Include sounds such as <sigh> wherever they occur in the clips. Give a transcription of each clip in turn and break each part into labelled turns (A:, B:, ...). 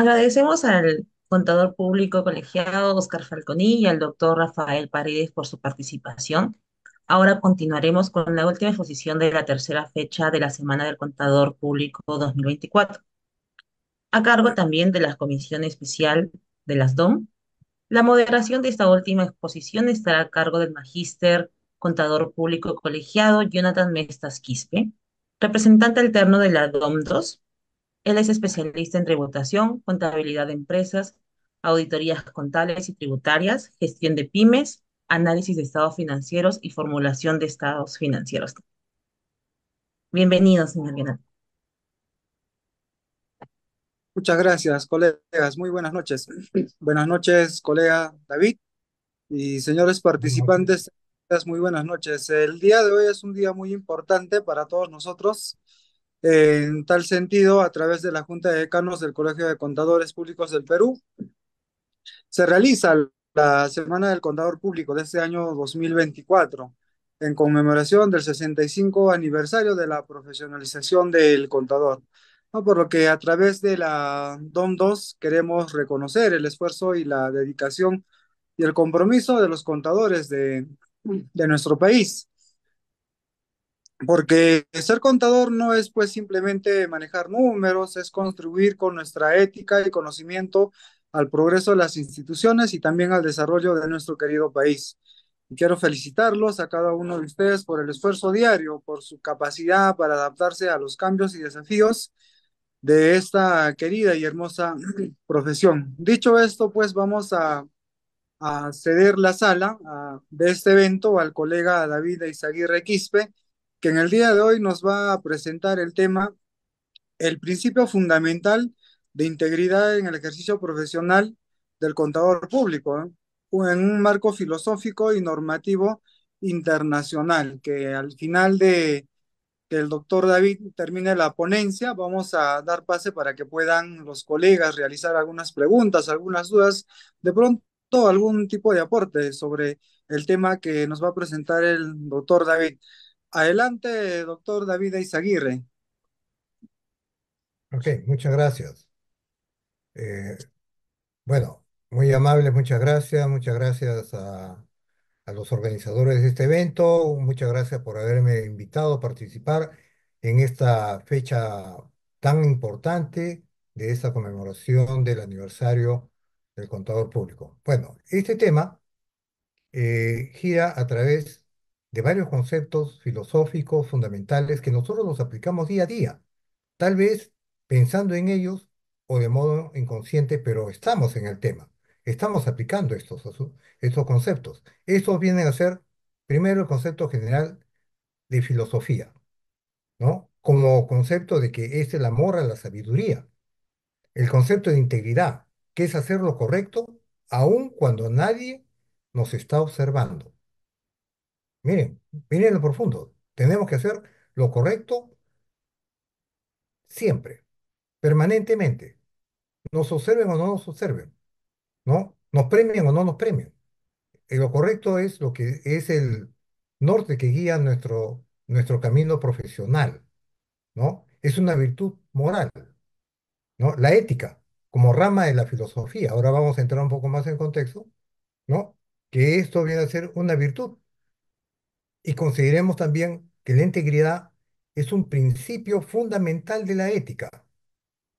A: Agradecemos al contador público colegiado Oscar Falconi y al doctor Rafael Paredes por su participación. Ahora continuaremos con la última exposición de la tercera fecha de la Semana del Contador Público 2024, a cargo también de la Comisión Especial de las DOM. La moderación de esta última exposición estará a cargo del magíster contador público colegiado Jonathan Mestas Quispe, representante alterno de la DOM 2, él es especialista en tributación, contabilidad de empresas, auditorías contables y tributarias, gestión de pymes, análisis de estados financieros y formulación de estados financieros. Bienvenido, señor Guinaldo. Muchas gracias, colegas. Muy buenas noches. Buenas noches, colega David y señores participantes. Muy buenas noches. El día de hoy es un día muy importante para todos nosotros en tal sentido, a través de la Junta de Decanos del Colegio de Contadores Públicos del Perú, se realiza la Semana del Contador Público de este año 2024, en conmemoración del 65 aniversario de la profesionalización del contador. Por lo que a través de la DOM2 queremos reconocer el esfuerzo y la dedicación y el compromiso de los contadores de nuestro país porque ser contador no es pues simplemente manejar números, es contribuir con nuestra ética y conocimiento al progreso de las instituciones y también al desarrollo de nuestro querido país. Y quiero felicitarlos a cada uno de ustedes por el esfuerzo diario, por su capacidad para adaptarse a los cambios y desafíos de esta querida y hermosa <clears throat> profesión. Dicho esto, pues vamos a, ceder la sala de este evento al colega David Isaguirre Quispe que en el día de hoy nos va a presentar el tema El principio fundamental de integridad en el ejercicio profesional del contador público, en un marco filosófico y normativo internacional, que al final de que el doctor David termine la ponencia, vamos a dar pase para que puedan los colegas realizar algunas preguntas, algunas dudas, de pronto algún tipo de aporte sobre el tema que nos va a presentar el doctor David. Adelante, doctor David Izaguirre.
B: Ok, muchas gracias. Eh, bueno, muy amable, muchas gracias. Muchas gracias a, los organizadores de este evento. Muchas gracias por haberme invitado a participar en esta fecha tan importante de esta conmemoración del aniversario del contador público. Bueno, este tema eh, gira a través de varios conceptos filosóficos fundamentales que nosotros los aplicamos día a día, tal vez pensando en ellos o de modo inconsciente, pero estamos en el tema, estamos aplicando estos, estos conceptos. Estos vienen a ser, primero, el concepto general de filosofía, ¿no? Como concepto de que es el amor a la sabiduría, el concepto de integridad, que es hacer lo correcto aun cuando nadie nos está observando. Miren, miren lo profundo. Tenemos que hacer lo correcto siempre, permanentemente. Nos observen o no nos observen, ¿no? Nos premien o no nos premien. Eh, lo correcto es lo que es el norte que guía nuestro, nuestro camino profesional, ¿no? Es una virtud moral, ¿no? La ética, como rama de la filosofía. Ahora vamos a entrar un poco más en contexto, ¿no? Que esto viene a ser una virtud y consideremos también que la integridad es un principio fundamental de la ética.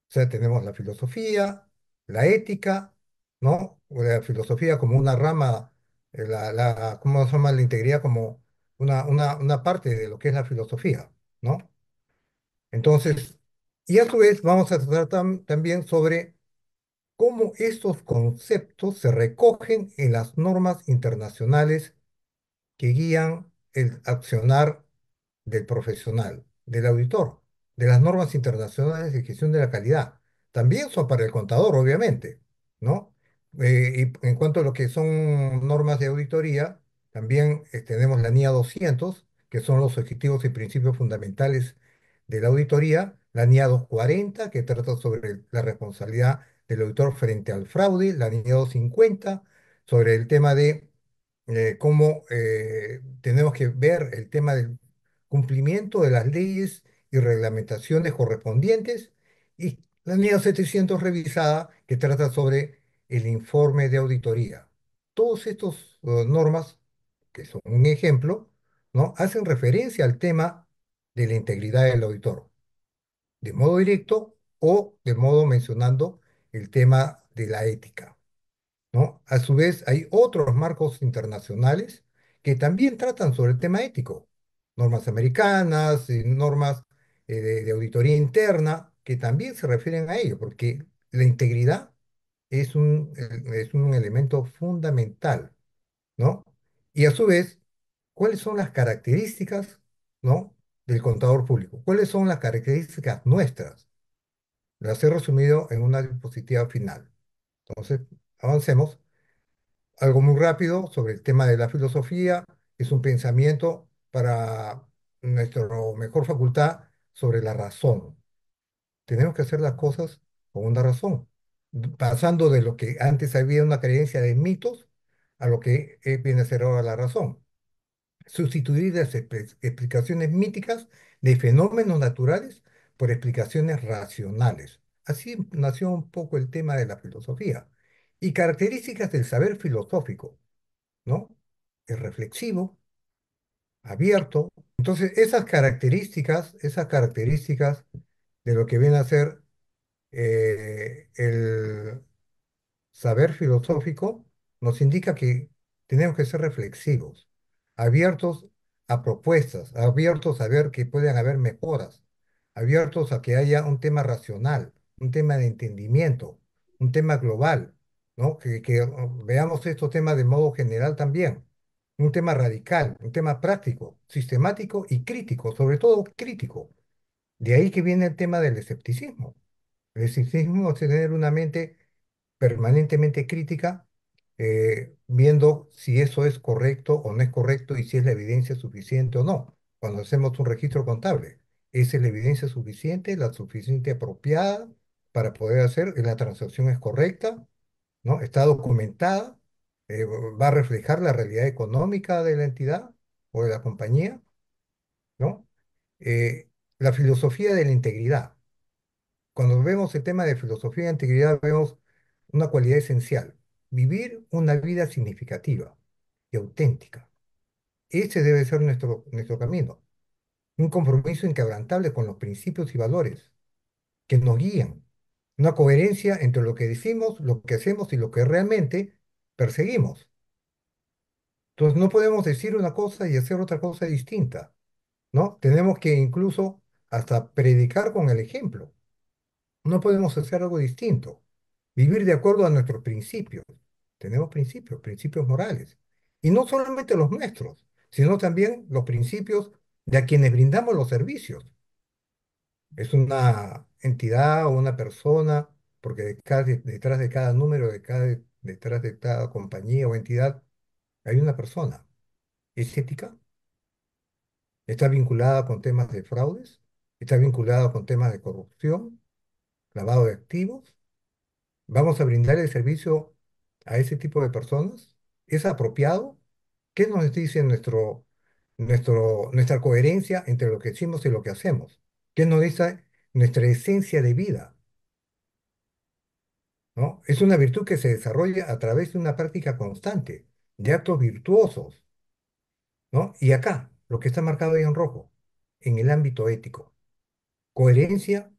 B: O sea, tenemos la filosofía, la ética, ¿no? o La filosofía como una rama, eh, la, la, ¿cómo se llama la integridad? Como una, una, parte de lo que es la filosofía, ¿no? Entonces, y a su vez vamos a tratar también sobre cómo estos conceptos se recogen en las normas internacionales que guían el accionar del profesional, del auditor, de las normas internacionales de gestión de la calidad. También son para el contador, obviamente, ¿no? Eh, y en cuanto a lo que son normas de auditoría, también eh, tenemos la NIA 200, que son los objetivos y principios fundamentales de la auditoría, la NIA 240, que trata sobre la responsabilidad del auditor frente al fraude, la NIA 250, sobre el tema de eh, cómo eh, tenemos que ver el tema del cumplimiento de las leyes y reglamentaciones correspondientes y la NIA 700 revisada que trata sobre el informe de auditoría. Todas estas eh, normas, que son un ejemplo, ¿no? hacen referencia al tema de la integridad del auditor, de modo directo o de modo mencionando el tema de la ética. ¿no? A su vez, hay otros marcos internacionales que también tratan sobre el tema ético, normas americanas, eh, normas eh, de, auditoría interna, que también se refieren a ello, porque la integridad es un, es un elemento fundamental, ¿no? Y a su vez, ¿cuáles son las características, ¿no? del contador público. ¿Cuáles son las características nuestras? Las he resumido en una diapositiva final. Entonces, avancemos, algo muy rápido sobre el tema de la filosofía, es un pensamiento para nuestra mejor facultad sobre la razón. Tenemos que hacer las cosas con una razón, pasando de lo que antes había una creencia de mitos a lo que eh, viene a ser ahora la razón. Sustituir las explicaciones míticas de fenómenos naturales por explicaciones racionales. Así nació un poco el tema de la filosofía y características del saber filosófico, ¿no? Es reflexivo, abierto. Entonces, esas características, esas características de lo que viene a ser eh, el saber filosófico, nos indica que tenemos que ser reflexivos, abiertos a propuestas, abiertos a ver que pueden haber mejoras, abiertos a que haya un tema racional, un tema de entendimiento, un tema global, ¿no? Que, um, veamos estos temas de modo general también. Un tema radical, un tema práctico, sistemático y crítico, sobre todo crítico. De ahí que viene el tema del escepticismo. El escepticismo es tener una mente permanentemente crítica, eh, viendo si eso es correcto o no es correcto y si es la evidencia suficiente o no. Cuando hacemos un registro contable, es la evidencia suficiente, la suficiente apropiada para poder hacer? ¿La transacción es correcta? Está documentada, eh, va a reflejar la realidad económica de la entidad o de la compañía, ¿no? Eh, la filosofía de la integridad. Cuando vemos el tema de filosofía de integridad, vemos una cualidad esencial, vivir una vida significativa y auténtica. Ese debe ser nuestro, nuestro camino, un compromiso inquebrantable con los principios y valores que nos guían una coherencia entre lo que decimos, lo que hacemos y lo que realmente perseguimos. Entonces no podemos decir una cosa y hacer otra cosa distinta, ¿no? Tenemos que incluso hasta predicar con el ejemplo. No podemos hacer algo distinto. Vivir de acuerdo a nuestros principios. Tenemos principios, principios morales. Y no solamente los nuestros, sino también los principios de a quienes brindamos los servicios es una entidad o una persona, porque detrás de cada número, de cada, detrás de cada compañía o entidad, hay una persona. ¿Es ética? ¿Está vinculada con temas de fraudes? ¿Está vinculada con temas de corrupción? ¿Lavado de activos? ¿Vamos a brindar el servicio a ese tipo de personas? ¿Es apropiado? ¿Qué nos dice nuestro, nuestra coherencia entre lo que decimos y lo que hacemos? ¿Qué nos dice nuestra esencia de vida. ¿no? Es una virtud que se desarrolla a través de una práctica constante, de actos virtuosos. ¿no? Y acá, lo que está marcado ahí en rojo, en el ámbito ético, coherencia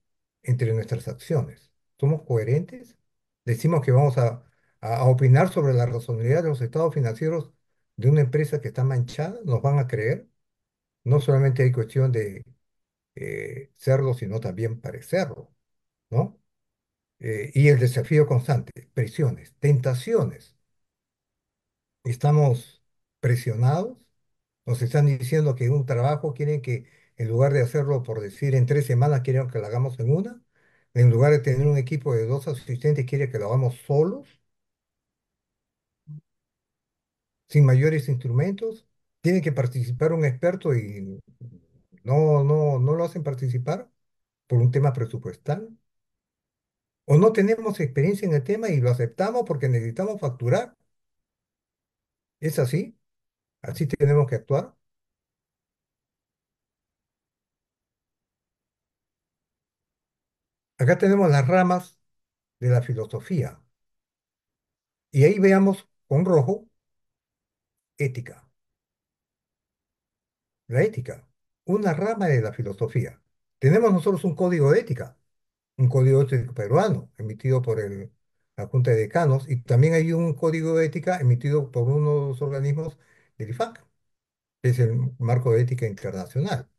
B: entre nuestras acciones. ¿Somos coherentes? Decimos que vamos a, a opinar sobre la razonabilidad de los estados financieros de una empresa que está manchada, nos van a creer. No solamente hay cuestión de serlo, eh, sino también parecerlo, ¿no? Eh, y el desafío constante, presiones, tentaciones. Estamos presionados, nos están diciendo que un trabajo quieren que, en lugar de hacerlo por decir en tres semanas, quieren que lo hagamos en una, en lugar de tener un equipo de dos asistentes, quieren que lo hagamos solos, sin mayores instrumentos, tiene que participar un experto y no, no, lo hacen participar por un tema presupuestal. O no tenemos experiencia en el tema y lo aceptamos porque necesitamos facturar. ¿Es así? ¿Así tenemos que actuar? Acá tenemos las ramas de la filosofía. Y ahí veamos con rojo ética. La ética una rama de la filosofía. Tenemos nosotros un código de ética, un código ético peruano emitido por la Junta de Decanos y también hay un código de ética emitido por unos organismos del IFAC, que es el marco de ética internacional.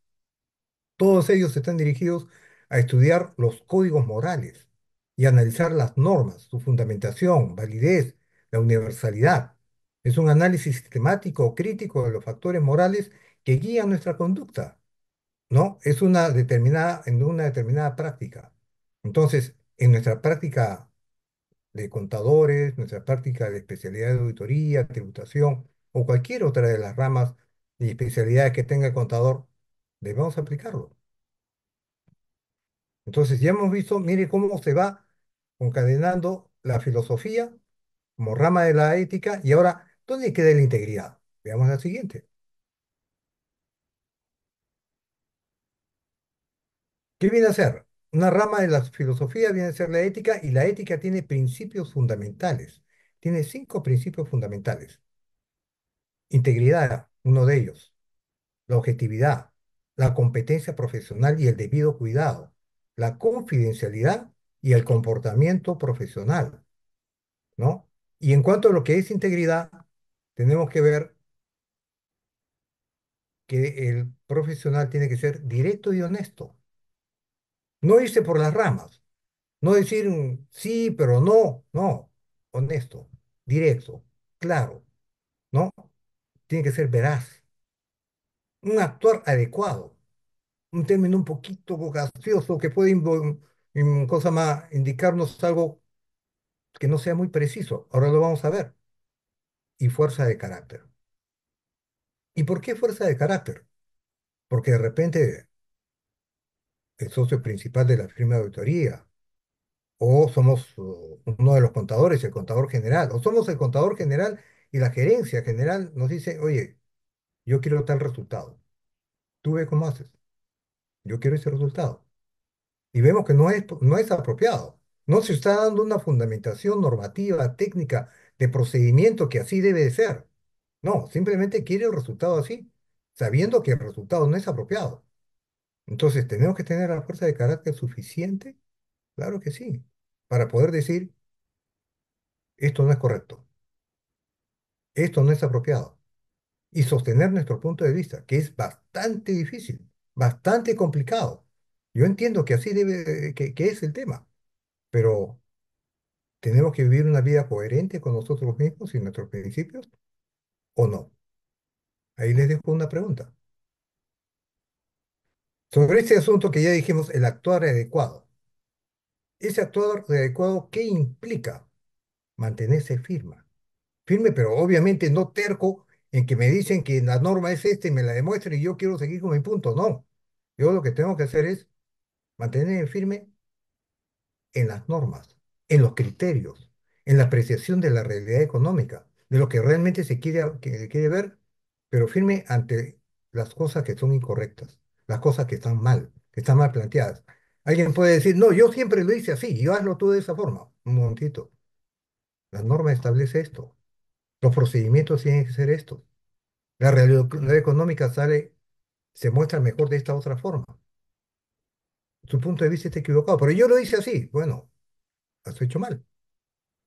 B: Todos ellos están dirigidos a estudiar los códigos morales y analizar las normas, su fundamentación, validez, la universalidad. Es un análisis sistemático o crítico de los factores morales que guía nuestra conducta, ¿no? Es una determinada, en una determinada práctica. Entonces, en nuestra práctica de contadores, nuestra práctica de especialidad de auditoría, tributación o cualquier otra de las ramas y especialidades que tenga el contador, debemos aplicarlo. Entonces, ya hemos visto, mire cómo se va concadenando la filosofía como rama de la ética y ahora, ¿dónde queda la integridad? Veamos la siguiente. ¿Qué viene a ser? Una rama de la filosofía viene a ser la ética y la ética tiene principios fundamentales. Tiene cinco principios fundamentales. Integridad, uno de ellos. La objetividad, la competencia profesional y el debido cuidado. La confidencialidad y el comportamiento profesional. ¿No? Y en cuanto a lo que es integridad, tenemos que ver que el profesional tiene que ser directo y honesto. No irse por las ramas. No decir mm, sí, pero no. No. Honesto, directo, claro. ¿No? Tiene que ser veraz. Un actuar adecuado. Un término un poquito gaseoso que puede cosa más, indicarnos algo que no sea muy preciso. Ahora lo vamos a ver. Y fuerza de carácter. ¿Y por qué fuerza de carácter? Porque de repente el socio principal de la firma de auditoría, o somos uh, uno de los contadores, el contador general, o somos el contador general y la gerencia general nos dice, oye, yo quiero tal resultado. Tú ve cómo haces. Yo quiero ese resultado. Y vemos que no es, no es apropiado. No se está dando una fundamentación normativa, técnica, de procedimiento que así debe de ser. No, simplemente quiere el resultado así, sabiendo que el resultado no es apropiado. Entonces, ¿tenemos que tener la fuerza de carácter suficiente? Claro que sí, para poder decir, esto no es correcto, esto no es apropiado, y sostener nuestro punto de vista, que es bastante difícil, bastante complicado. Yo entiendo que así debe, eh, que, es el tema, pero tenemos que vivir una vida coherente con nosotros mismos y nuestros principios o no. Ahí les dejo una pregunta. Sobre este asunto que ya dijimos, el actuar adecuado. Ese actuar adecuado, ¿qué implica? Mantenerse firme. Firme, pero obviamente no terco en que me dicen que la norma es esta y me la demuestren y yo quiero seguir con mi punto. No. Yo lo que tengo que hacer es mantenerme firme en las normas, en los criterios, en la apreciación de la realidad económica, de lo que realmente se quiere, que quiere ver, pero firme ante las cosas que son incorrectas las cosas que están mal, que están mal planteadas. Alguien puede decir, no, yo siempre lo hice así, yo hazlo tú de esa forma. Un momentito. La norma establece esto. Los procedimientos tienen que ser estos. La realidad económica sale, se muestra mejor de esta otra forma. Tu punto de vista está equivocado, pero yo lo hice así. Bueno, has hecho mal.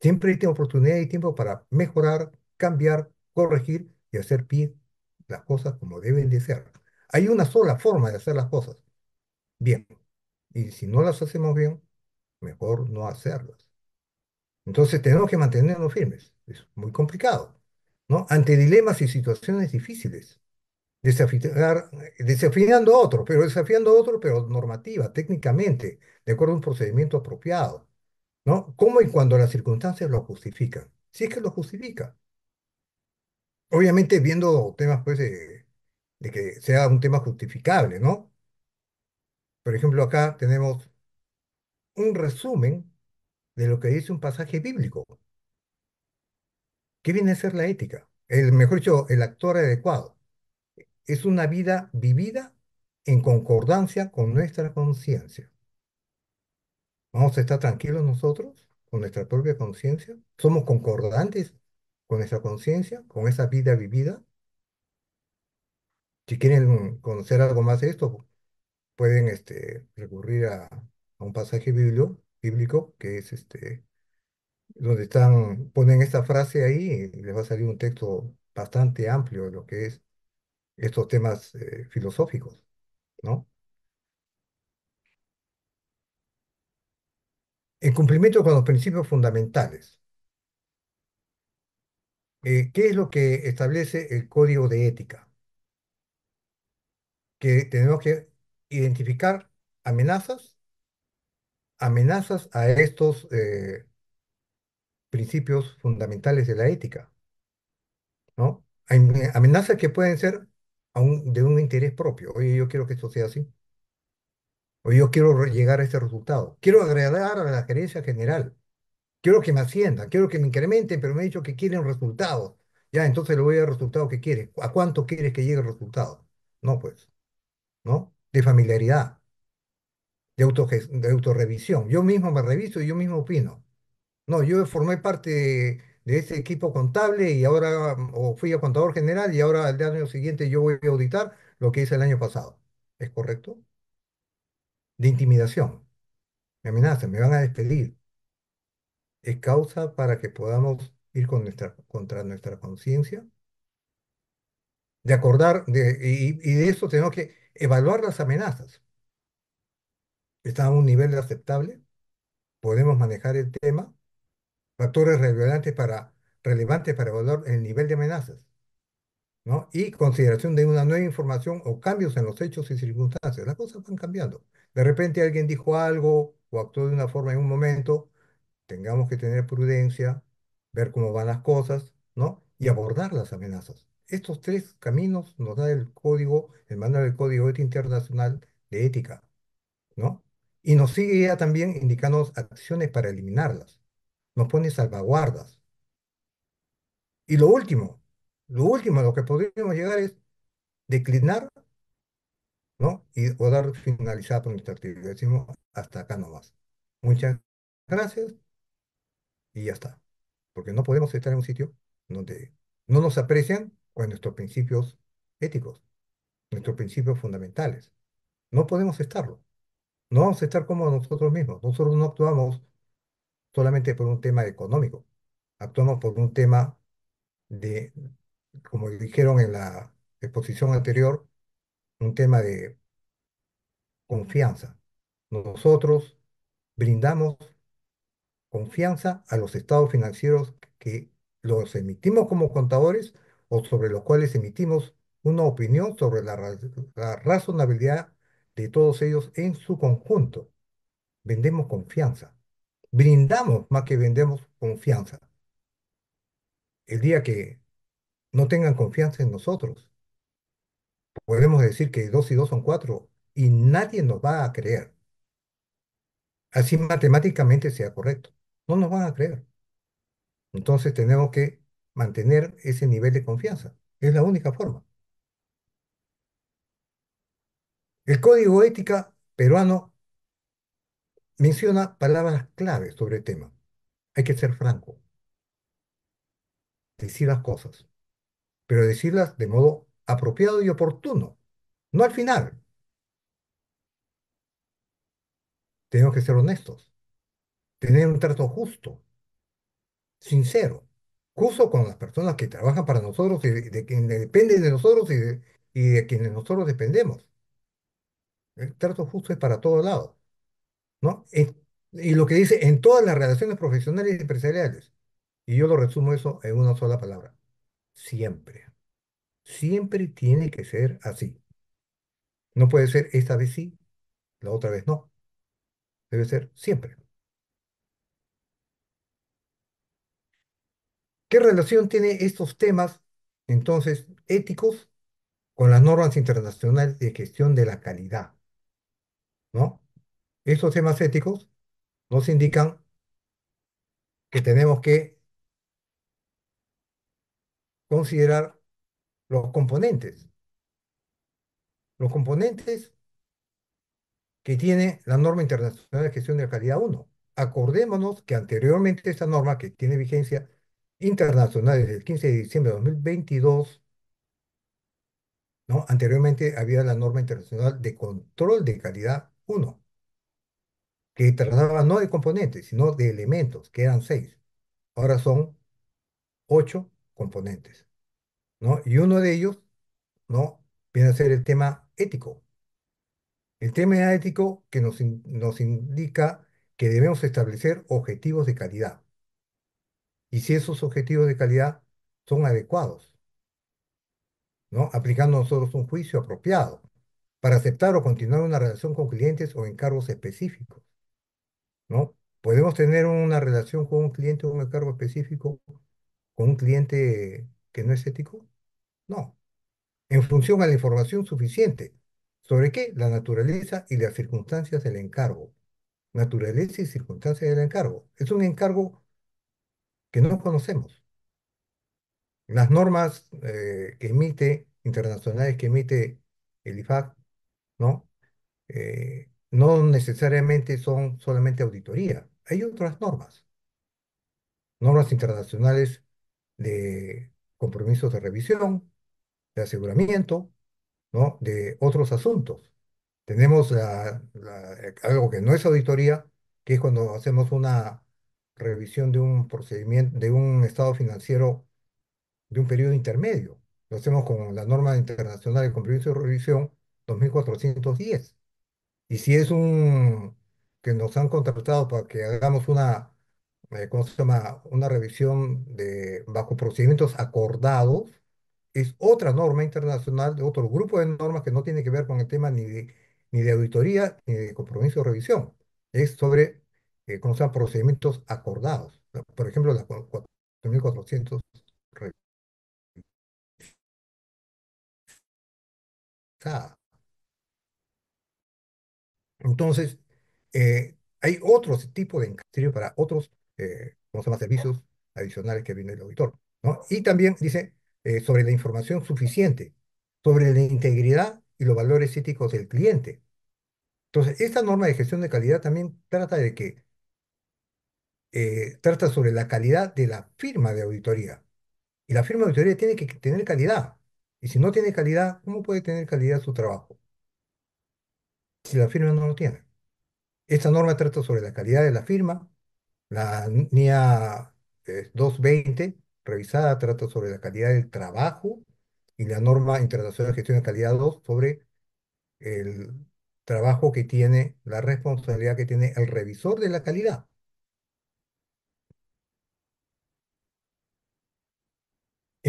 B: Siempre hay oportunidad y tiempo para mejorar, cambiar, corregir y hacer pie las cosas como deben de ser. Hay una sola forma de hacer las cosas. Bien. Y si no las hacemos bien, mejor no hacerlas. Entonces tenemos que mantenernos firmes. Es muy complicado. ¿no? Ante dilemas y situaciones difíciles. desafiando a otros, pero desafiando a otro, pero normativa, técnicamente, de acuerdo a un procedimiento apropiado. ¿no? ¿Cómo y cuando las circunstancias lo justifican? Si es que lo justifica. Obviamente viendo temas pues, de, de que sea un tema justificable, ¿no? Por ejemplo, acá tenemos un resumen de lo que dice un pasaje bíblico. ¿Qué viene a ser la ética? El, mejor dicho, el actor adecuado. Es una vida vivida en concordancia con nuestra conciencia. ¿Vamos a estar tranquilos nosotros con nuestra propia conciencia? ¿Somos concordantes con nuestra conciencia, con esa vida vivida? Si quieren conocer algo más de esto, pueden este, recurrir a, un pasaje bíblico, bíblico que es este, donde están, ponen esta frase ahí y les va a salir un texto bastante amplio de lo que es estos temas eh, filosóficos, ¿no? En cumplimiento con los principios fundamentales. Eh, ¿Qué es lo que establece el código de ética? que tenemos que identificar amenazas, amenazas a estos eh, principios fundamentales de la ética, ¿no? amenazas que pueden ser de un interés propio. Oye, yo quiero que esto sea así. Oye, yo quiero llegar a este resultado. Quiero agradar a la gerencia general. Quiero que me asciendan, quiero que me incrementen, pero me han dicho que quieren resultados. Ya, entonces le voy a dar el resultado que quiere. ¿A cuánto quieres que llegue el resultado? No, pues. De familiaridad, de, de autorrevisión. Yo mismo me reviso y yo mismo opino. No, yo formé parte de, ese equipo contable y ahora, fui a contador general y ahora al año siguiente yo voy a auditar lo que hice el año pasado. ¿Es correcto? De intimidación. Me amenazan, me van a despedir. Es causa para que podamos ir nuestra, contra nuestra conciencia de acordar, de, y, de eso tenemos que evaluar las amenazas. ¿Está a un nivel aceptable? ¿Podemos manejar el tema? Factores relevantes para, para evaluar el nivel de amenazas. ¿no? Y consideración de una nueva información o cambios en los hechos y circunstancias. Las cosas van cambiando. De repente alguien dijo algo o actuó de una forma en un momento. Tengamos que tener prudencia, ver cómo van las cosas, ¿no? Y abordar las amenazas. Estos tres caminos nos da el código, el manual del Código Internacional de Ética, ¿no? Y nos sigue ya también indicando acciones para eliminarlas. Nos pone salvaguardas. Y lo último, lo último a lo que podríamos llegar es declinar, ¿no? Y, o dar finalizada por nuestra actividad. Decimos hasta acá nomás. Muchas gracias y ya está. Porque no podemos estar en un sitio donde no nos aprecian o nuestros principios éticos, nuestros principios fundamentales. No podemos estarlo. No vamos a estar como nosotros mismos. Nosotros no actuamos solamente por un tema económico, actuamos por un tema de, como dijeron en la exposición anterior, un tema de confianza. Nosotros brindamos confianza a los estados financieros que los emitimos como contadores o sobre los cuales emitimos una opinión sobre la, razonabilidad de todos ellos en su conjunto. Vendemos confianza. Brindamos más que vendemos confianza. El día que no tengan confianza en nosotros, podemos decir que dos y dos son cuatro y nadie nos va a creer. Así matemáticamente sea correcto. No nos van a creer. Entonces tenemos que mantener ese nivel de confianza. Es la única forma. El código ética peruano menciona palabras clave sobre el tema. Hay que ser franco. Decir las cosas, pero decirlas de modo apropiado y oportuno, no al final. Tenemos que ser honestos, tener un trato justo, sincero justo con las personas que trabajan para nosotros y de, quienes dependen de nosotros y de, quienes nosotros dependemos. El trato justo es para todos lados. ¿no? y lo que dice en todas las relaciones profesionales y empresariales. Y yo lo resumo eso en una sola palabra. Siempre. Siempre tiene que ser así. No puede ser esta vez sí, la otra vez no. Debe ser siempre. ¿Qué relación tiene estos temas, entonces, éticos con las normas internacionales de gestión de la calidad? ¿No? Estos temas éticos nos indican que tenemos que considerar los componentes. Los componentes que tiene la norma internacional de gestión de la calidad 1. Acordémonos que anteriormente esta norma que tiene vigencia internacionales del 15 de diciembre de 2022, ¿no? anteriormente había la norma internacional de control de calidad 1, que trataba no de componentes, sino de elementos, que eran seis. Ahora son ocho componentes. ¿no? Y uno de ellos ¿no? viene a ser el tema ético. El tema ético que nos, nos indica que debemos establecer objetivos de calidad y si esos objetivos de calidad son adecuados, ¿no? aplicando nosotros un juicio apropiado para aceptar o continuar una relación con clientes o encargos específicos. ¿no? Podemos tener una relación con un cliente o un encargo específico, con un cliente que no es ético. No. En función a la información suficiente. ¿Sobre qué? La naturaleza y las circunstancias del encargo. Naturaleza y circunstancias del encargo. Es un encargo no conocemos. Las normas eh, que emite, internacionales que emite el IFAC, ¿no? Eh, no necesariamente son solamente auditoría, hay otras normas, normas internacionales de compromisos de revisión, de aseguramiento, ¿no? de otros asuntos. Tenemos la, la, algo que no es auditoría, que es cuando hacemos una revisión de un procedimiento, de un estado financiero de un periodo intermedio. Lo hacemos con la norma internacional de compromiso de revisión 2410. Y si es un que nos han contratado para que hagamos una, eh, ¿cómo se llama? Una revisión de, bajo procedimientos acordados, es otra norma internacional de otro grupo de normas que no tiene que ver con el tema ni de, ni de auditoría ni de compromiso de revisión. Es sobre eh, procedimientos acordados.
A: Por ejemplo, la 4.400
B: Entonces, eh, hay otro tipo de encargo para otros eh, servicios adicionales que viene el auditor. ¿no? Y también dice eh, sobre la información suficiente, sobre la integridad y los valores éticos del cliente. Entonces, esta norma de gestión de calidad también trata de que eh, trata sobre la calidad de la firma de auditoría. Y la firma de auditoría tiene que tener calidad. Y si no tiene calidad, ¿cómo puede tener calidad su trabajo? Si la firma no lo tiene. Esta norma trata sobre la calidad de la firma. La NIA 220, revisada, trata sobre la calidad del trabajo. Y la norma internacional de gestión de calidad 2 sobre el trabajo que tiene, la responsabilidad que tiene el revisor de la calidad.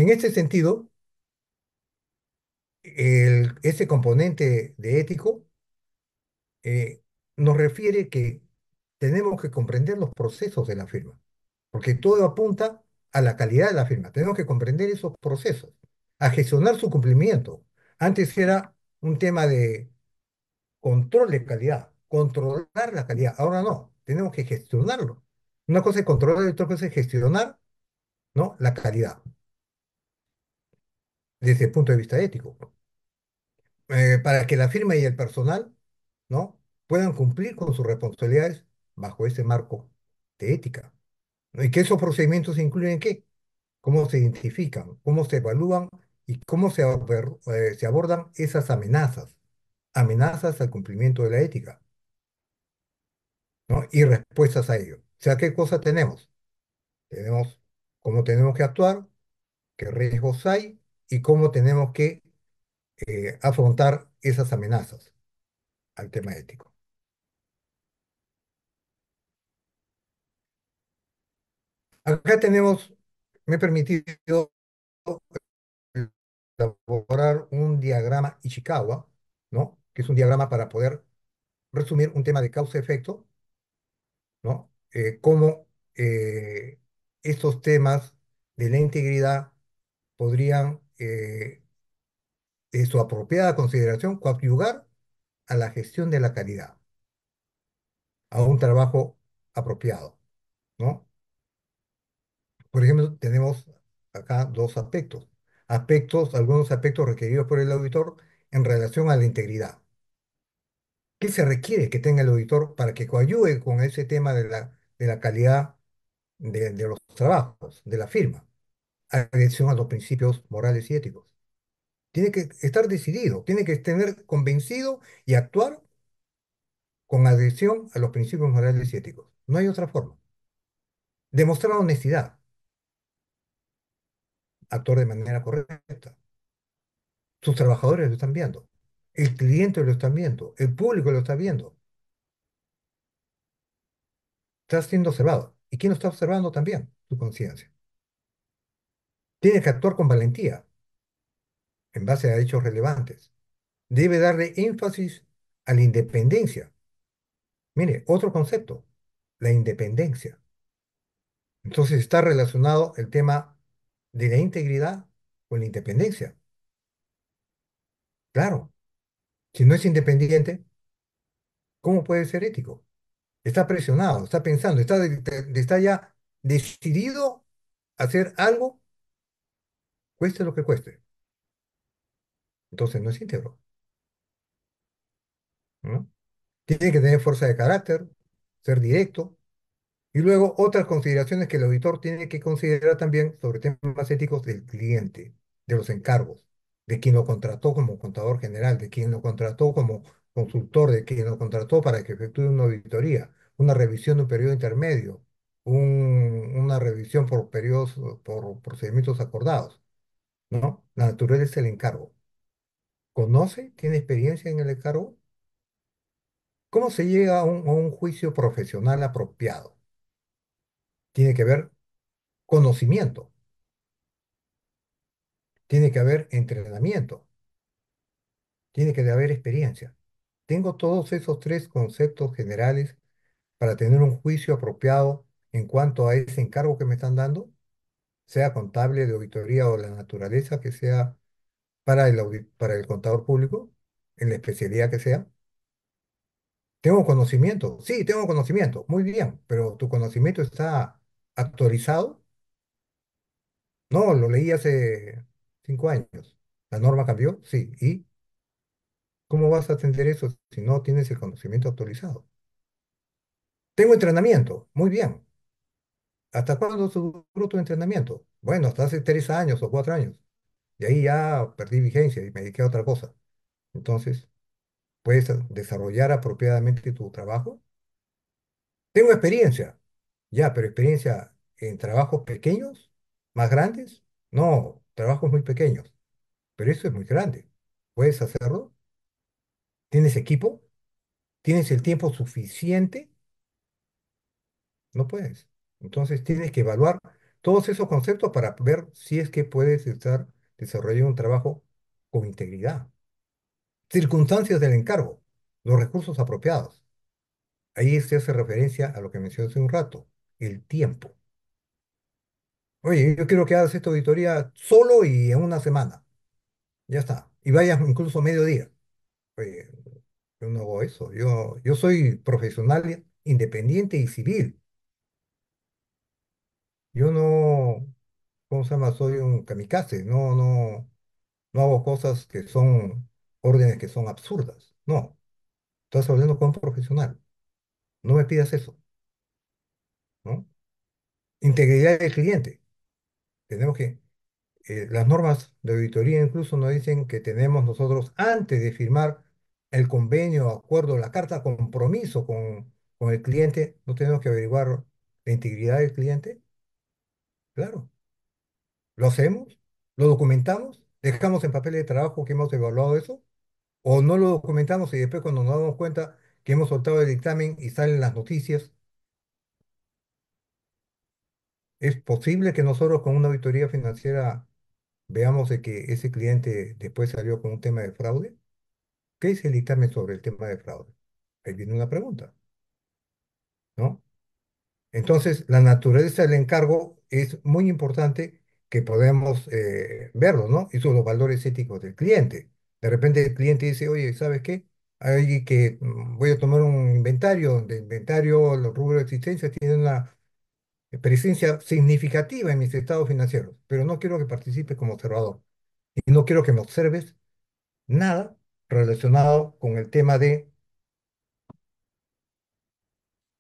B: En este sentido, ese componente de ético eh, nos refiere que tenemos que comprender los procesos de la firma, porque todo apunta a la calidad de la firma. Tenemos que comprender esos procesos, a gestionar su cumplimiento. Antes era un tema de control de calidad, controlar la calidad. Ahora no, tenemos que gestionarlo. Una cosa es controlar y otra cosa es gestionar ¿no? la calidad desde el punto de vista ético, pues. eh, para que la firma y el personal ¿no? puedan cumplir con sus responsabilidades bajo ese marco de ética. ¿no? Y que esos procedimientos incluyen qué? ¿Cómo se identifican? ¿Cómo se evalúan? ¿Y cómo eh, se, abordan esas amenazas? Amenazas al cumplimiento de la ética. ¿no? Y respuestas a ello. O sea, ¿qué cosas tenemos? Tenemos cómo tenemos que actuar, qué riesgos hay, y cómo tenemos que eh, afrontar esas amenazas al tema ético. Acá tenemos, me he permitido elaborar un diagrama Ishikawa, ¿no? que es un diagrama para poder resumir un tema de causa-efecto, ¿no? Eh, cómo eh, estos temas de la integridad podrían eh, su apropiada consideración coadyugar a la gestión de la calidad, a un trabajo apropiado, ¿no? Por ejemplo, tenemos acá dos aspectos. Aspectos, algunos aspectos requeridos por el auditor en relación a la integridad. ¿Qué se requiere que tenga el auditor para que coayude con ese tema de la, de la calidad de los trabajos, de la firma? adhesión a los principios morales y éticos. Tiene que estar decidido, tiene que tener convencido y actuar con adhesión a los principios morales y éticos. No hay otra forma. Demostrar honestidad. Actuar de manera correcta. Sus trabajadores lo están viendo. El cliente lo está viendo. El público lo está viendo. Está siendo observado. ¿Y quién lo está observando también? Su conciencia. Tiene que actuar con valentía en base a hechos relevantes. Debe darle énfasis a la independencia. Mire, otro concepto, la independencia. Entonces está relacionado el tema de la integridad con la independencia. Claro, si no es independiente, ¿cómo puede ser ético? Está presionado, está pensando, está, ya decidido a hacer algo cueste lo que cueste. Entonces no es íntegro. Tiene que tener fuerza de carácter, ser directo. Y luego otras consideraciones que el auditor tiene que considerar también sobre temas éticos del cliente, de los encargos, de quien lo contrató como contador general, de quien lo contrató como consultor, de quien lo contrató para que efectúe una auditoría, una revisión de un periodo intermedio, un, una revisión por periodos, por procedimientos acordados. ¿no? La naturaleza es el encargo. ¿Conoce? ¿Tiene experiencia en el encargo? ¿Cómo se llega a un, a un juicio profesional apropiado? Tiene que haber conocimiento. Tiene que haber entrenamiento. Tiene que haber experiencia. Tengo todos esos tres conceptos generales para tener un juicio apropiado en cuanto a ese encargo que me están dando? sea contable, de auditoría o la naturaleza que sea para el, para el contador público, en la especialidad que sea. Tengo conocimiento, sí, tengo conocimiento, muy bien, pero tu conocimiento está actualizado. No, lo leí hace cinco años. La norma cambió, sí. ¿Y cómo vas a atender eso si no tienes el conocimiento actualizado? Tengo entrenamiento, muy bien, ¿Hasta cuándo su tu entrenamiento? Bueno, hasta hace tres años o cuatro años. De ahí ya perdí vigencia y me dediqué a otra cosa. Entonces, puedes desarrollar apropiadamente tu trabajo. Tengo experiencia, ya, pero experiencia en trabajos pequeños, más grandes, no, trabajos muy pequeños. Pero eso es muy grande. ¿Puedes hacerlo? ¿Tienes equipo? ¿Tienes el tiempo suficiente? No puedes. Entonces tienes que evaluar todos esos conceptos para ver si es que puedes estar desarrollando un trabajo con integridad. Circunstancias del encargo, los recursos apropiados. Ahí se hace referencia a lo que mencioné hace un rato, el tiempo. Oye, yo quiero que hagas esta auditoría solo y en una semana. Ya está. Y vayas incluso mediodía. Oye, yo no hago eso. Yo, yo soy profesional independiente y civil. Yo no, ¿cómo se llama? Soy un kamikaze, no, no, hago cosas que son órdenes que son absurdas, no. Estás hablando con un profesional, no me pidas eso, ¿no? Integridad del cliente. Tenemos que, eh, las normas de auditoría incluso nos dicen que tenemos nosotros, antes de firmar el convenio, acuerdo, la carta compromiso con, con el cliente, no tenemos que averiguar la integridad del cliente. Claro. ¿Lo hacemos? ¿Lo documentamos? ¿Dejamos en papel de trabajo que hemos evaluado eso? ¿O no lo documentamos y después cuando nos damos cuenta que hemos soltado el dictamen y salen las noticias? ¿Es posible que nosotros con una auditoría financiera veamos de que ese cliente después salió con un tema de fraude? ¿Qué es el dictamen sobre el tema de fraude? Ahí viene una pregunta. ¿No? Entonces, la naturaleza del encargo es muy importante que podamos eh, verlo, ¿no? Y son los valores éticos del cliente. De repente el cliente dice, oye, ¿sabes qué? Hay que, mm, voy a tomar un inventario, de inventario los rubros de existencia tienen una presencia significativa en mis estados financieros, pero no quiero que participes como observador y no quiero que me observes nada relacionado con el tema de,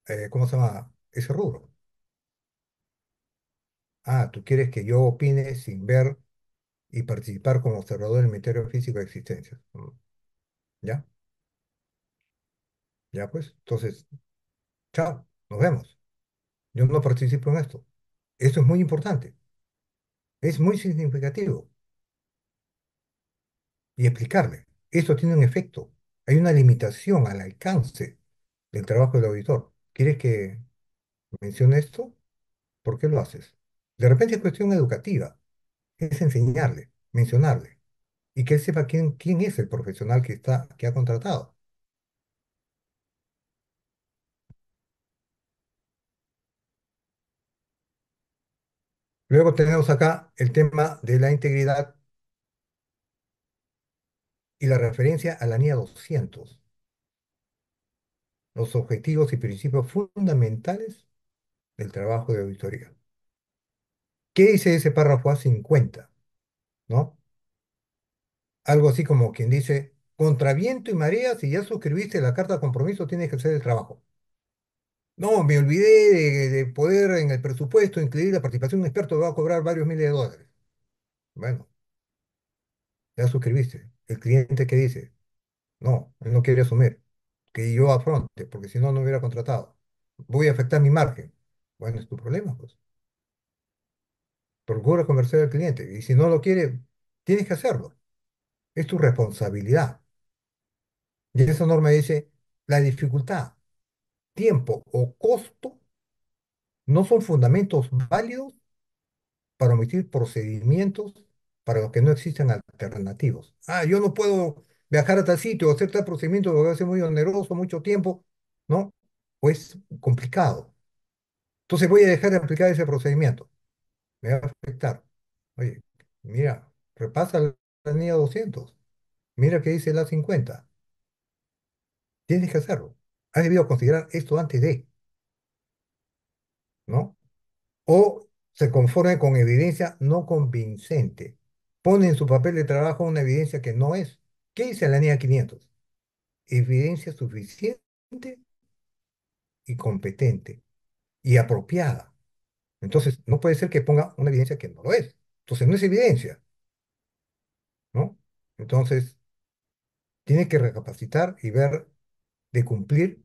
B: eh, ¿cómo se llama? ese rubro. Ah, tú quieres que yo opine sin ver y participar como observador del Ministerio Físico de Existencia. Mm. ¿Ya? Ya pues, entonces, chao, nos vemos. Yo no participo en esto. Esto es muy importante. Es muy significativo. Y explicarle, esto tiene un efecto. Hay una limitación al alcance del trabajo del auditor. ¿Quieres que menciona esto, ¿por qué lo haces? De repente es cuestión educativa, es enseñarle, mencionarle, y que él sepa quién, es el profesional que, está, que ha contratado. Luego tenemos acá el tema de la integridad y la referencia a la NIA 200. Los objetivos y principios fundamentales el trabajo de auditoría. ¿Qué dice ese párrafo A50? ¿No? Algo así como quien dice, contra viento y marea, si ya suscribiste la carta de compromiso, tienes que hacer el trabajo. No, me olvidé de, poder en el presupuesto incluir la participación de un experto que va a cobrar varios miles de dólares. Bueno, ya suscribiste. El cliente que dice, no, él no quiere asumir, que yo afronte, porque si no, no hubiera contratado. Voy a afectar mi margen. Bueno, es tu problema, pues. Procura conversar al cliente. Y si no lo quiere, tienes que hacerlo. Es tu responsabilidad. Y esa norma dice, la dificultad, tiempo o costo no son fundamentos válidos para omitir procedimientos para los que no existen alternativos. Ah, yo no puedo viajar a tal sitio, hacer tal procedimiento, va a ser muy oneroso, mucho tiempo, ¿no? pues es complicado. Entonces voy a dejar de aplicar ese procedimiento. Me va a afectar. Oye, mira, repasa la línea 200. Mira qué dice la 50. Tienes que hacerlo. Has debido considerar esto antes de. ¿No? O se conforme con evidencia no convincente. Pone en su papel de trabajo una evidencia que no es. ¿Qué dice la línea 500? Evidencia suficiente y competente y apropiada. Entonces, no puede ser que ponga una evidencia que no lo es. Entonces, no es evidencia. ¿No? Entonces, tiene que recapacitar y ver de cumplir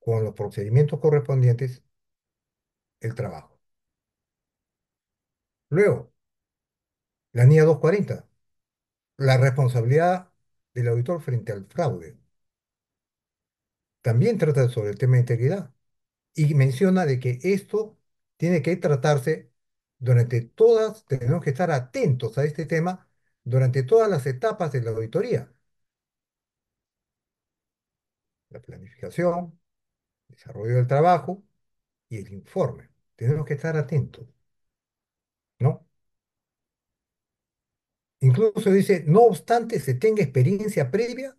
B: con los procedimientos correspondientes el trabajo. Luego, la NIA 240, la responsabilidad del auditor frente al fraude. También trata sobre el tema de integridad y menciona de que esto tiene que tratarse durante todas, tenemos que estar atentos a este tema durante todas las etapas de la auditoría. La planificación, desarrollo del trabajo y el informe. Tenemos que estar atentos. ¿No? Incluso dice, no obstante se tenga experiencia previa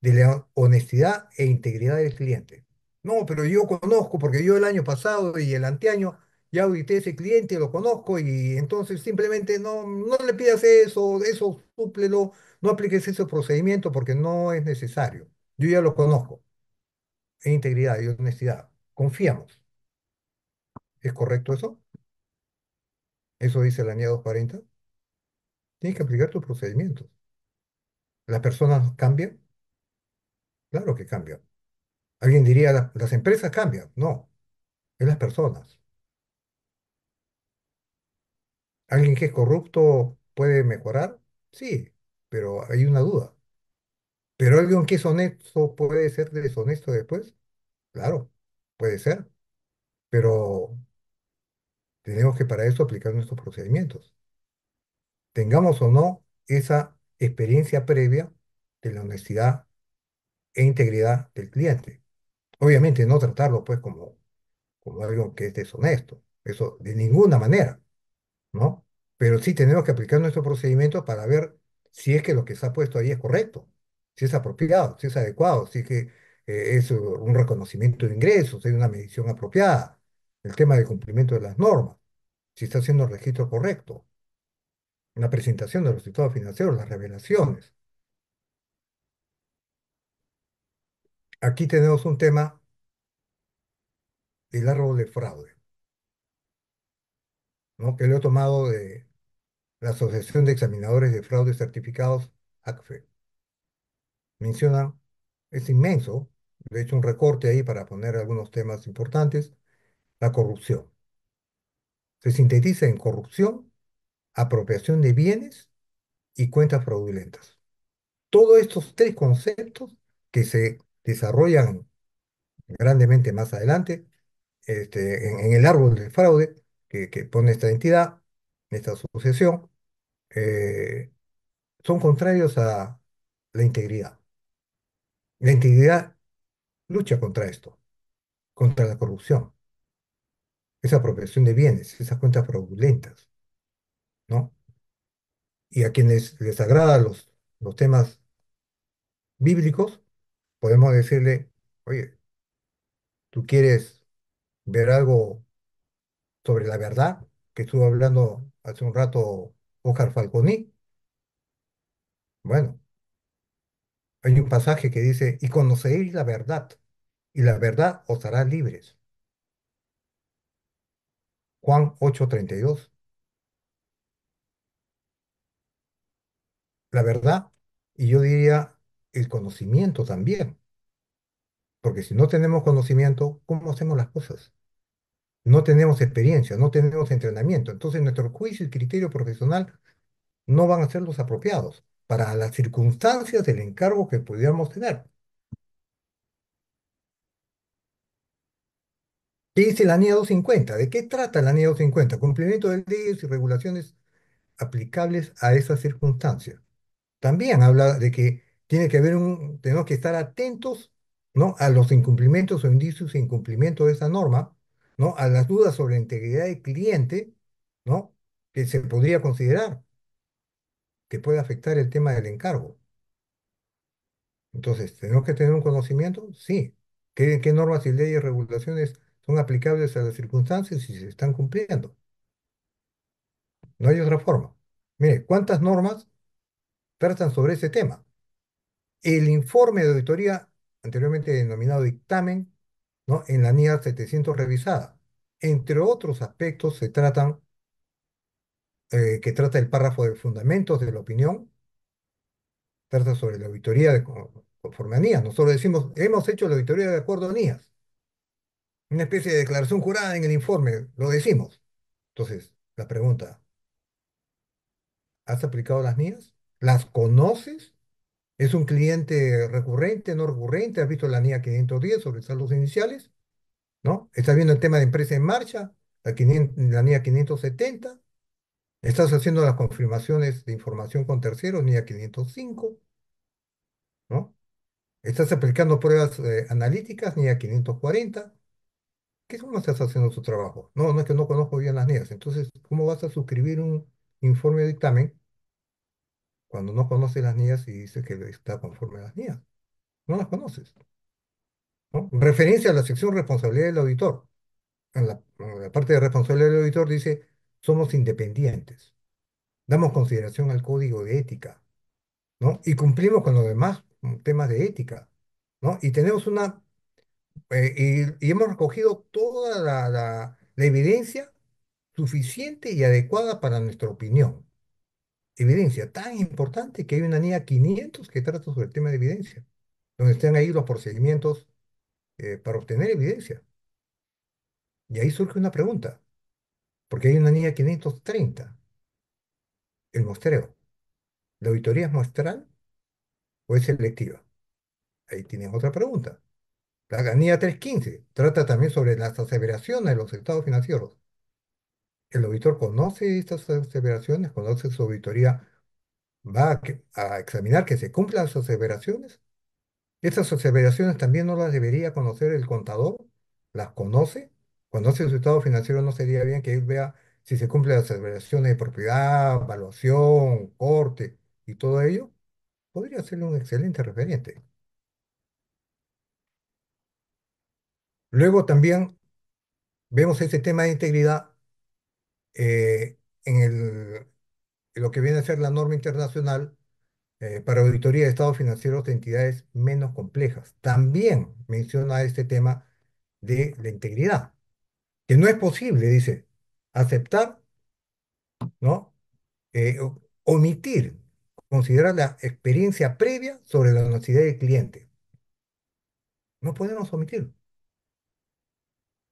B: de la honestidad e integridad del cliente. No, pero yo conozco, porque yo el año pasado y el anteaño ya audité ese cliente, lo conozco, y entonces simplemente no, no le pidas eso, eso súplelo, no apliques ese procedimiento porque no es necesario. Yo ya lo conozco. en integridad y honestidad. Confiamos. ¿Es correcto eso? Eso dice la NIA e 240. Tienes que aplicar tus procedimientos. ¿Las personas cambian? Claro que cambian. Alguien diría, las empresas cambian. No, es las personas. ¿Alguien que es corrupto puede mejorar? Sí, pero hay una duda. ¿Pero alguien que es honesto puede ser deshonesto después? Claro, puede ser, pero tenemos que para eso aplicar nuestros procedimientos. Tengamos o no esa experiencia previa de la honestidad e integridad del cliente. Obviamente no tratarlo pues como, como algo que es deshonesto, eso de ninguna manera, ¿no? Pero sí tenemos que aplicar nuestro procedimiento para ver si es que lo que se ha puesto ahí es correcto, si es apropiado, si es adecuado, si es que eh, es un reconocimiento de ingresos, si hay una medición apropiada, el tema del cumplimiento de las normas, si está haciendo el registro correcto, la presentación de los resultados financieros, las revelaciones. Aquí tenemos un tema del árbol de fraude, que lo he tomado de la Asociación de Examinadores de Fraudes Certificados, ACFE. Mencionan, es inmenso, de hecho un recorte ahí para poner algunos temas importantes, la corrupción. Se sintetiza en corrupción, apropiación de bienes y cuentas fraudulentas. Todos estos tres conceptos que se desarrollan grandemente más adelante este, en, el árbol del fraude que, pone esta entidad, esta asociación, eh, son contrarios a la integridad. La integridad lucha contra esto, contra la corrupción, esa apropiación de bienes, esas cuentas fraudulentas, ¿no? Y a quienes les agrada los, los temas bíblicos, podemos decirle, oye, ¿tú quieres ver algo sobre la verdad que estuvo hablando hace un rato Oscar Falconi? Bueno, hay un pasaje que dice, y conocéis la verdad, y la verdad os hará libres. Juan 8:32. La verdad, y yo diría el conocimiento también. Porque si no tenemos conocimiento, ¿cómo hacemos las cosas? No tenemos experiencia, no tenemos entrenamiento. Entonces nuestro juicio y criterio profesional no van a ser los apropiados para las circunstancias del encargo que pudiéramos tener. ¿Qué dice la NIA 250? ¿De qué trata la NIA 250? Cumplimiento de leyes y regulaciones aplicables a esas circunstancias También habla de que tiene que haber un, tenemos que estar atentos, ¿no? A los incumplimientos o indicios de incumplimiento de esa norma, ¿no? A las dudas sobre la integridad del cliente, ¿no? Que se podría considerar que puede afectar el tema del encargo. Entonces, ¿tenemos que tener un conocimiento? Sí. ¿Qué, qué normas y leyes, y regulaciones son aplicables a las circunstancias y se están cumpliendo? No hay otra forma. Mire, ¿cuántas normas tratan sobre ese tema? el informe de auditoría, anteriormente denominado dictamen, ¿no? en la NIA 700 revisada. Entre otros aspectos se tratan, eh, que trata el párrafo de fundamentos de la opinión, trata sobre la auditoría de, conforme a NIA Nosotros decimos, hemos hecho la auditoría de acuerdo a NIA Una especie de declaración jurada en el informe, lo decimos. Entonces, la pregunta, ¿has aplicado las NIA? ¿Las conoces? ¿Es un cliente recurrente, no recurrente? ¿Has visto la NIA 510 sobre saldos iniciales? ¿No? ¿Estás viendo el tema de empresa en marcha? La, NIA 570. ¿Estás haciendo las confirmaciones de información con terceros? NIA 505. ¿No? ¿Estás aplicando pruebas eh, analíticas? NIA 540. ¿Qué cómo estás haciendo su trabajo? No, no es que no conozco bien las NIAs. Entonces, ¿cómo vas a suscribir un informe de dictamen cuando no conoce las niñas y dice que está conforme a las niñas. No las conoces. Referencia a la sección responsabilidad del auditor. En la, parte de responsabilidad del auditor dice, somos independientes. Damos consideración al código de ética. ¿no? Y cumplimos con los demás mm, temas de ética. ¿no? Y tenemos una... Eh, y, hemos recogido toda la evidencia suficiente y adecuada para nuestra opinión evidencia tan importante que hay una NIA 500 que trata sobre el tema de evidencia, donde están ahí los procedimientos eh, para obtener evidencia. Y ahí surge una pregunta, porque hay una NIA 530, el mostreo. ¿La auditoría es muestral o es selectiva? Ahí tienen otra pregunta. La NIA 315 trata también sobre las aseveraciones de los estados financieros el auditor conoce estas aseveraciones, conoce su auditoría, va a, examinar que se cumplan las aseveraciones. Esas aseveraciones también no las debería conocer el contador, las conoce, Cuando hace su estado financiero, no sería bien que él vea si se cumplen las aseveraciones de propiedad, evaluación, corte y todo ello, podría ser un excelente referente. Luego también vemos este tema de integridad eh, en, el, lo que viene a ser la norma internacional eh, para auditoría de estados financieros de entidades menos complejas. También menciona este tema de la integridad, que no es posible, dice, aceptar, ¿no? Eh, omitir, considerar la experiencia previa sobre la necesidad del cliente. No podemos omitir.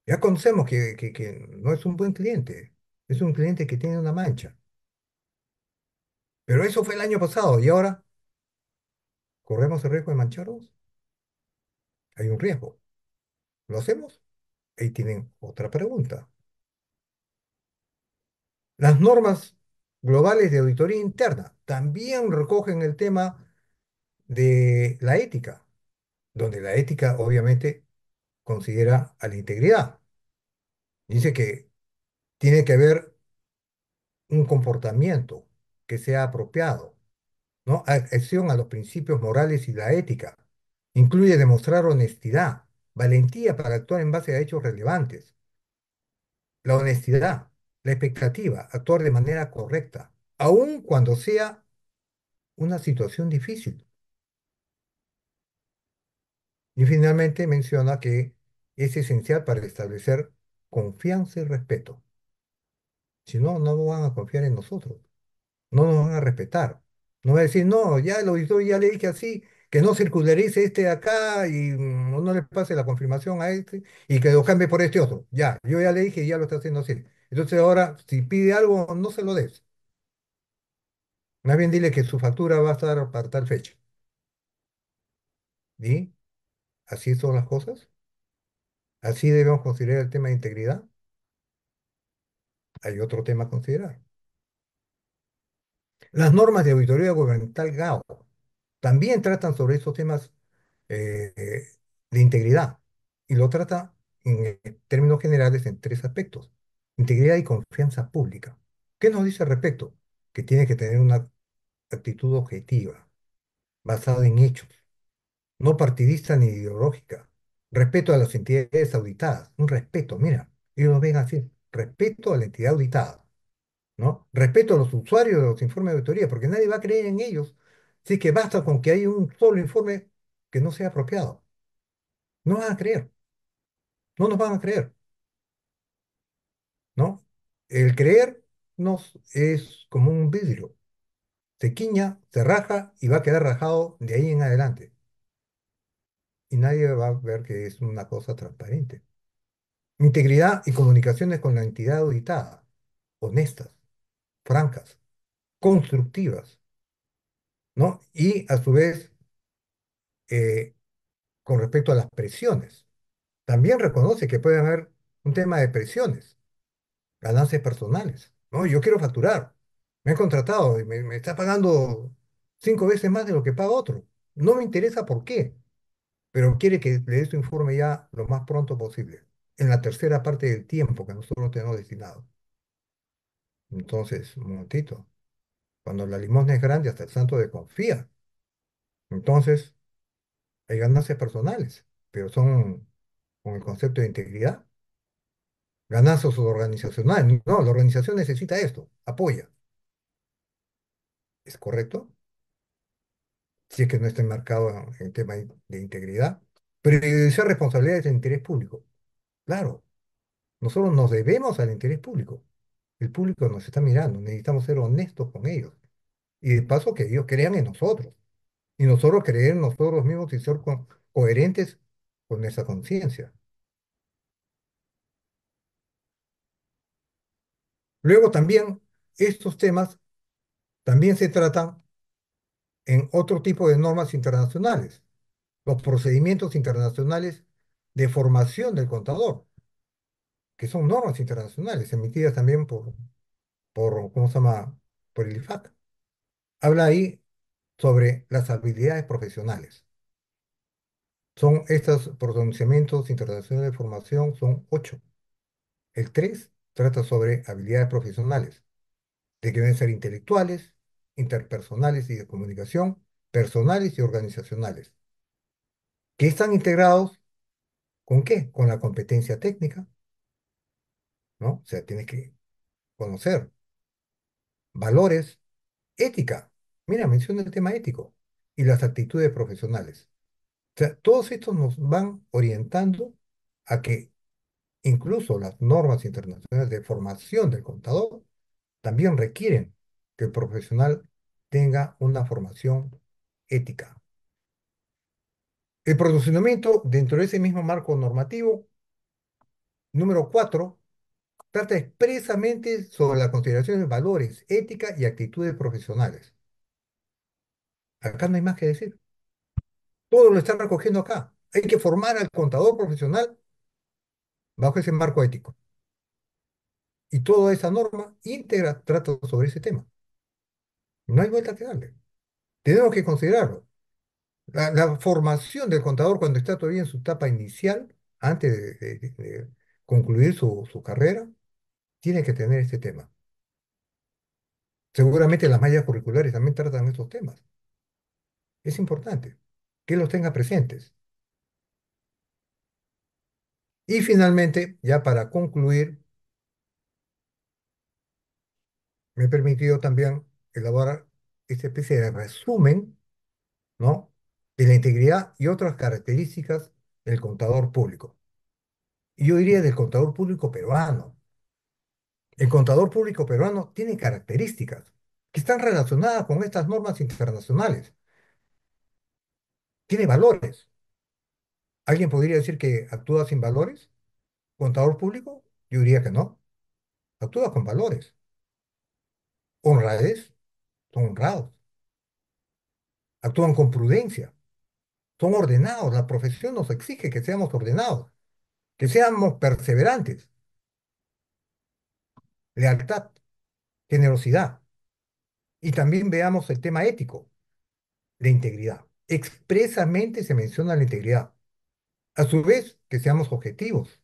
B: Ya conocemos que no es un buen cliente. Es un cliente que tiene una mancha. Pero eso fue el año pasado y ahora corremos el riesgo de mancharnos. Hay un riesgo. ¿Lo hacemos? Ahí tienen otra pregunta. Las normas globales de auditoría interna también recogen el tema de la ética, donde la ética obviamente considera a la integridad. Dice que tiene que haber un comportamiento que sea apropiado, ¿no? Acción a los principios morales y la ética. Incluye demostrar honestidad, valentía para actuar en base a hechos relevantes. La honestidad, la expectativa, actuar de manera correcta, aun cuando sea una situación difícil. Y finalmente menciona que es esencial para establecer confianza y respeto. Si no, no van a confiar en nosotros. No nos van a respetar. No van a decir, no, ya lo hizo, ya le dije así, que no circularice este de acá y mm, no, le pase la confirmación a este y que lo cambie por este otro. Ya, yo ya le dije y ya lo está haciendo así. Entonces ahora, si pide algo, no se lo des. Más bien dile que su factura va a estar para tal fecha. ¿Y así son las cosas? ¿Así debemos considerar el tema de integridad? hay otro tema a considerar. Las normas de auditoría gubernamental GAO también tratan sobre estos temas eh, eh, de integridad y lo trata en eh, términos generales en tres aspectos. Integridad y confianza pública. ¿Qué nos dice al respecto? Que tiene que tener una actitud objetiva, basada en hechos, no partidista ni ideológica. Respeto a las entidades auditadas, un respeto, mira, ellos lo ven así respeto a la entidad auditada, ¿no? Respeto a los usuarios de los informes de auditoría, porque nadie va a creer en ellos. Así que basta con que haya un solo informe que no sea apropiado. No van a creer. No nos van a creer. ¿No? El creer nos es como un vidrio. Se quiña, se raja y va a quedar rajado de ahí en adelante. Y nadie va a ver que es una cosa transparente. Integridad y comunicaciones con la entidad auditada, honestas, francas, constructivas, ¿no? Y a su vez, eh, con respecto a las presiones, también reconoce que puede haber un tema de presiones, ganancias personales, ¿no? Yo quiero facturar, me han contratado y me, me está pagando cinco veces más de lo que paga otro. No me interesa por qué, pero quiere que le dé su informe ya lo más pronto posible en la tercera parte del tiempo que nosotros tenemos destinado. Entonces, un momentito, cuando la limosna es grande, hasta el santo confía. Entonces, hay ganancias personales, pero son con el concepto de integridad. Ganancias organizacionales. No, la organización necesita esto, apoya. ¿Es correcto? Si es que no está enmarcado en, el tema de integridad. Pero Priorizar responsabilidades de interés público. Claro, nosotros nos debemos al interés público. El público nos está mirando, necesitamos ser honestos con ellos. Y de paso que ellos crean en nosotros. Y nosotros creer en nosotros mismos y ser coherentes con esa conciencia. Luego también estos temas también se tratan en otro tipo de normas internacionales. Los procedimientos internacionales de formación del contador, que son normas internacionales emitidas también por, por ¿cómo se llama? Por el IFAC. Habla ahí sobre las habilidades profesionales. Son estos pronunciamientos internacionales de formación, son ocho. El tres trata sobre habilidades profesionales, de que deben ser intelectuales, interpersonales y de comunicación, personales y organizacionales, que están integrados ¿Con qué? Con la competencia técnica. ¿No? O sea, tienes que conocer valores, ética. Mira, menciona el tema ético y las actitudes profesionales. O sea, todos estos nos van orientando a que incluso las normas internacionales de formación del contador también requieren que el profesional tenga una formación ética. El procedimiento dentro de ese mismo marco normativo, número cuatro trata expresamente sobre la consideración de valores, ética y actitudes profesionales. Acá no hay más que decir. Todo lo están recogiendo acá. Hay que formar al contador profesional bajo ese marco ético. Y toda esa norma íntegra trata sobre ese tema. No hay vuelta que darle. Tenemos que considerarlo. La, formación del contador cuando está todavía en su etapa inicial, antes de, concluir su, su, carrera, tiene que tener este tema. Seguramente las mallas curriculares también tratan estos temas. Es importante que los tenga presentes. Y finalmente, ya para concluir, me he permitido también elaborar esta especie de resumen, ¿no? de la integridad y otras características del contador público. Yo diría del contador público peruano. El contador público peruano tiene características que están relacionadas con estas normas internacionales. Tiene valores. ¿Alguien podría decir que actúa sin valores? ¿Contador público? Yo diría que no. Actúa con valores. Honradez, son honrados. Actúan con prudencia son ordenados, la profesión nos exige que seamos ordenados, que seamos perseverantes, lealtad, generosidad. Y también veamos el tema ético, la integridad. Expresamente se menciona la integridad. A su vez, que seamos objetivos.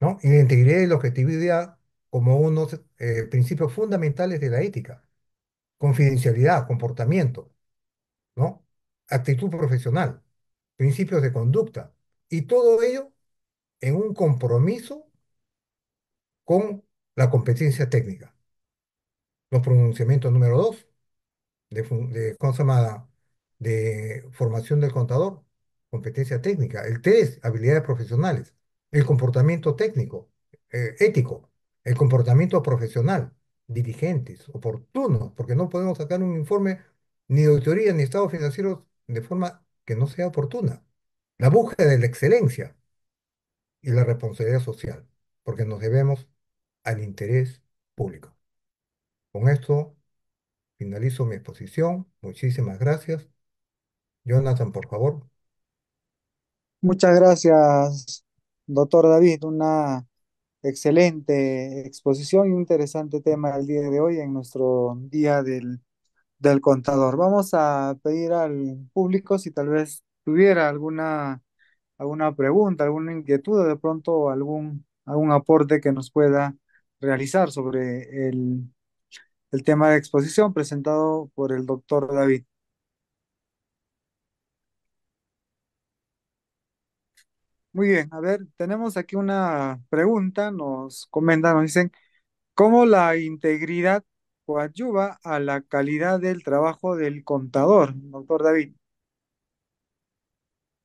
B: ¿no? Y la integridad y la objetividad como unos eh, principios fundamentales de la ética. Confidencialidad, comportamiento. ¿no? actitud profesional, principios de conducta, y todo ello en un compromiso con la competencia técnica. Los pronunciamientos número dos de, de, de formación del contador, competencia técnica. El tres, habilidades profesionales. El comportamiento técnico, eh, ético. El comportamiento profesional, dirigentes, oportunos, porque no podemos sacar un informe ni de auditoría ni de estados financieros de forma que no sea oportuna. La búsqueda de la excelencia y la responsabilidad social, porque nos debemos al interés público. Con esto finalizo mi exposición. Muchísimas gracias. Jonathan, por favor.
A: Muchas gracias, doctor David. Una excelente exposición y un interesante tema el día de hoy en nuestro día del del contador. Vamos a pedir al público si tal vez tuviera alguna, alguna pregunta, alguna inquietud de pronto algún, algún aporte que nos pueda realizar sobre el, el tema de exposición presentado por el doctor David. Muy bien, a ver, tenemos aquí una pregunta, nos comentan, nos dicen, ¿cómo la integridad ayuda a la calidad del trabajo del contador, doctor David?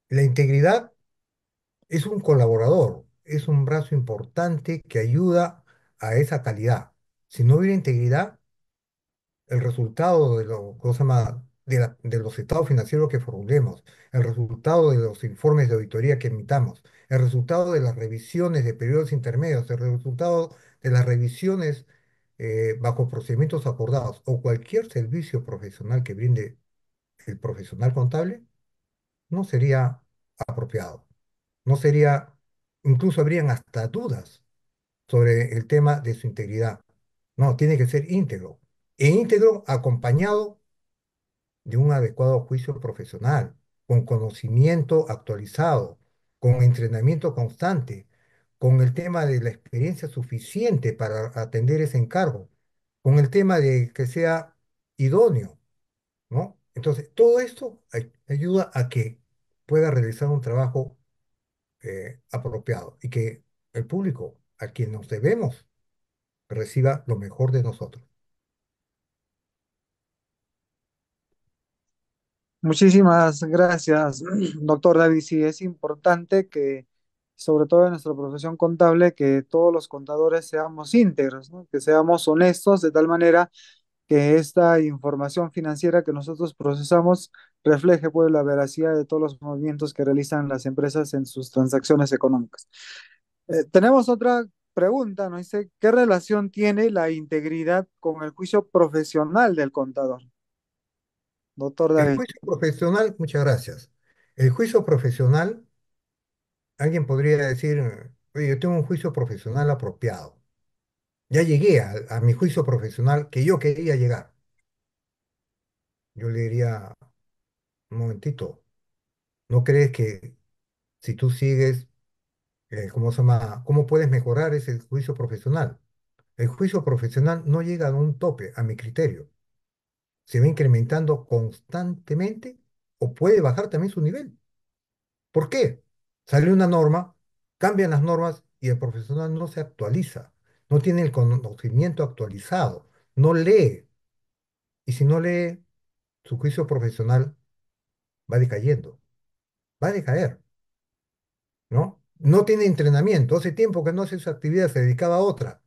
A: La
B: integridad es un colaborador, es un brazo importante que ayuda a esa calidad. Si no hubiera integridad, el resultado de, De, de, los estados financieros que formulemos, el resultado de los informes de auditoría que emitamos, el resultado de las revisiones de periodos intermedios, el resultado de las revisiones eh, bajo procedimientos acordados o cualquier servicio profesional que brinde el profesional contable, no sería apropiado. No sería, incluso habrían hasta dudas sobre el tema de su integridad. No, tiene que ser íntegro. E íntegro acompañado de un adecuado juicio profesional, con conocimiento actualizado, con entrenamiento constante, con el tema de la experiencia suficiente para atender ese encargo, con el tema de que sea idóneo, ¿no? Entonces, todo esto ayuda a que pueda realizar un trabajo eh, apropiado y que el público a quien nos debemos reciba lo mejor de nosotros.
A: Muchísimas gracias, doctor David. Sí, es importante que sobre todo en nuestra profesión contable, que todos los contadores seamos íntegros, que seamos honestos de tal manera que esta información financiera que nosotros procesamos refleje pues la veracidad de todos los movimientos que realizan las empresas en sus transacciones económicas. Eh, tenemos otra pregunta, ¿no? Dice, ¿qué relación tiene la integridad con el juicio profesional del contador? Doctor David. El juicio
B: profesional, muchas gracias. El juicio profesional alguien podría decir, oye, yo tengo un juicio profesional apropiado. Ya llegué a, mi juicio profesional que yo quería llegar. Yo le diría, un momentito, ¿no crees que si tú sigues, eh, ¿cómo se ¿Cómo puedes mejorar ese juicio profesional? El juicio profesional no llega a un tope, a mi criterio. Se va incrementando constantemente o puede bajar también su nivel. ¿Por qué? Sale una norma, cambian las normas y el profesional no se actualiza, no tiene el conocimiento actualizado, no lee. Y si no lee, su juicio profesional va decayendo, va a decaer, ¿no? No tiene entrenamiento, hace tiempo que no hace esa actividad, se dedicaba a otra,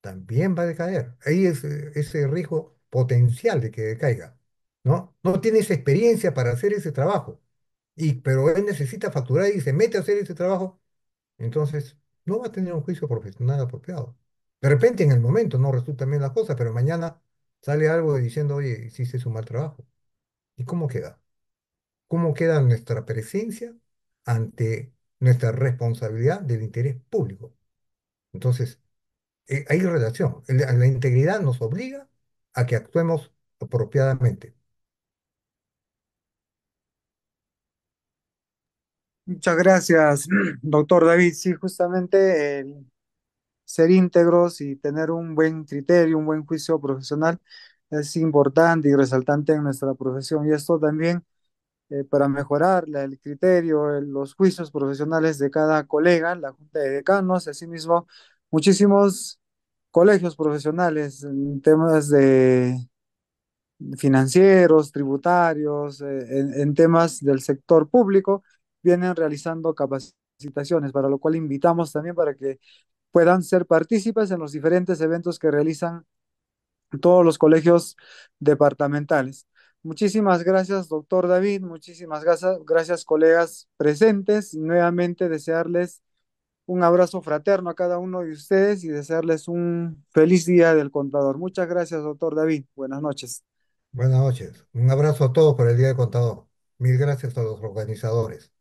B: también va a decaer. Ahí es ese riesgo potencial de que decaiga, ¿no? No tiene esa experiencia para hacer ese trabajo pero él necesita facturar y se mete a hacer ese trabajo, entonces no va a tener un juicio profesional apropiado. De repente en el momento no resulta bien la cosa, pero mañana sale algo diciendo, oye, hiciste su mal trabajo. ¿Y cómo queda? ¿Cómo queda nuestra presencia ante nuestra responsabilidad del interés público? Entonces, eh, hay relación. la integridad nos obliga a que actuemos apropiadamente.
A: Muchas gracias, <clears throat> doctor David. Sí, justamente ser íntegros y tener un buen criterio, un buen juicio profesional es importante y resaltante en nuestra profesión. Y esto también eh, para mejorar el criterio, los juicios profesionales de cada colega, la Junta de Decanos, asimismo, muchísimos colegios profesionales en temas de financieros, tributarios, eh, en, temas del sector público vienen realizando capacitaciones, para lo cual invitamos también para que puedan ser partícipes en los diferentes eventos que realizan todos los colegios departamentales. Muchísimas gracias, doctor David. Muchísimas gracias, colegas presentes. Y nuevamente desearles un abrazo fraterno a cada uno de ustedes y desearles un feliz día del contador. Muchas gracias, doctor David. Buenas noches. Buenas noches. Un abrazo a todos por el Día del Contador. Mil gracias a los organizadores.